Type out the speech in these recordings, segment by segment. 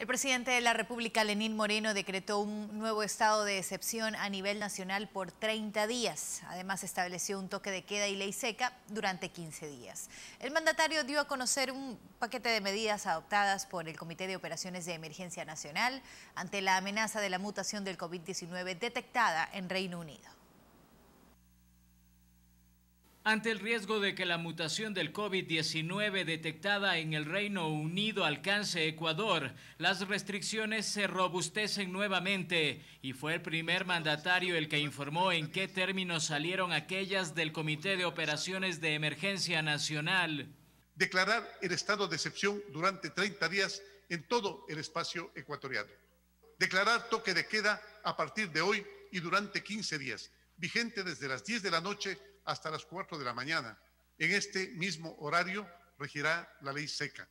El presidente de la República, Lenín Moreno, decretó un nuevo estado de excepción a nivel nacional por 30 días. Además, estableció un toque de queda y ley seca durante 15 días. El mandatario dio a conocer un paquete de medidas adoptadas por el Comité de Operaciones de Emergencia Nacional ante la amenaza de la mutación del COVID-19 detectada en Reino Unido. Ante el riesgo de que la mutación del COVID-19 detectada en el Reino Unido alcance Ecuador, las restricciones se robustecen nuevamente y fue el primer mandatario el que informó en qué términos salieron aquellas del Comité de Operaciones de Emergencia Nacional. Declarar el estado de excepción durante 30 días en todo el espacio ecuatoriano. Declarar toque de queda a partir de hoy y durante 15 días, vigente desde las 10 de la noche hasta las 4 de la mañana. En este mismo horario regirá la ley seca.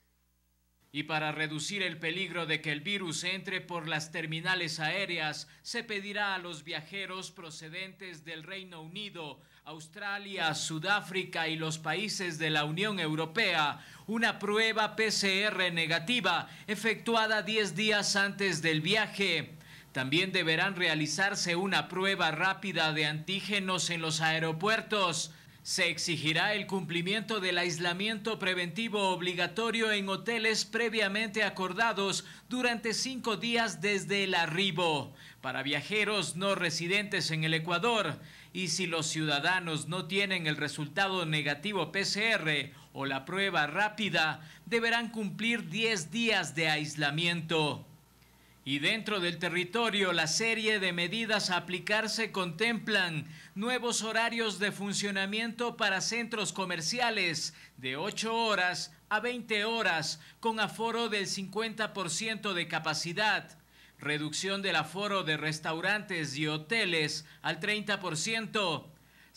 Y para reducir el peligro de que el virus entre por las terminales aéreas, se pedirá a los viajeros procedentes del Reino Unido, Australia, Sudáfrica y los países de la Unión Europea una prueba PCR negativa efectuada 10 días antes del viaje también deberán realizarse una prueba rápida de antígenos en los aeropuertos. Se exigirá el cumplimiento del aislamiento preventivo obligatorio en hoteles previamente acordados durante cinco días desde el arribo para viajeros no residentes en el Ecuador y si los ciudadanos no tienen el resultado negativo PCR o la prueba rápida, deberán cumplir 10 días de aislamiento. Y dentro del territorio, la serie de medidas a aplicarse contemplan nuevos horarios de funcionamiento para centros comerciales de 8 horas a 20 horas con aforo del 50% de capacidad, reducción del aforo de restaurantes y hoteles al 30%,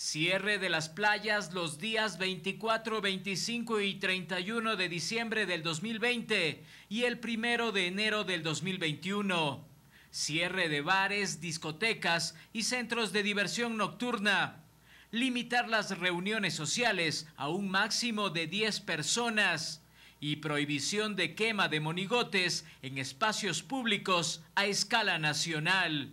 Cierre de las playas los días 24, 25 y 31 de diciembre del 2020 y el 1 de enero del 2021. Cierre de bares, discotecas y centros de diversión nocturna. Limitar las reuniones sociales a un máximo de 10 personas y prohibición de quema de monigotes en espacios públicos a escala nacional.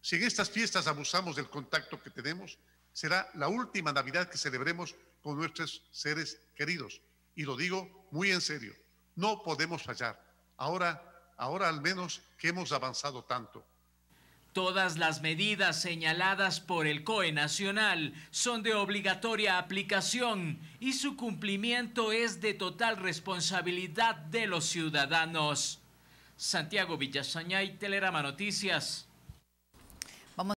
Si en estas fiestas abusamos del contacto que tenemos, será la última Navidad que celebremos con nuestros seres queridos. Y lo digo muy en serio, no podemos fallar. Ahora, ahora al menos que hemos avanzado tanto. Todas las medidas señaladas por el COE Nacional son de obligatoria aplicación y su cumplimiento es de total responsabilidad de los ciudadanos. Santiago Villasañay, Telerama Noticias.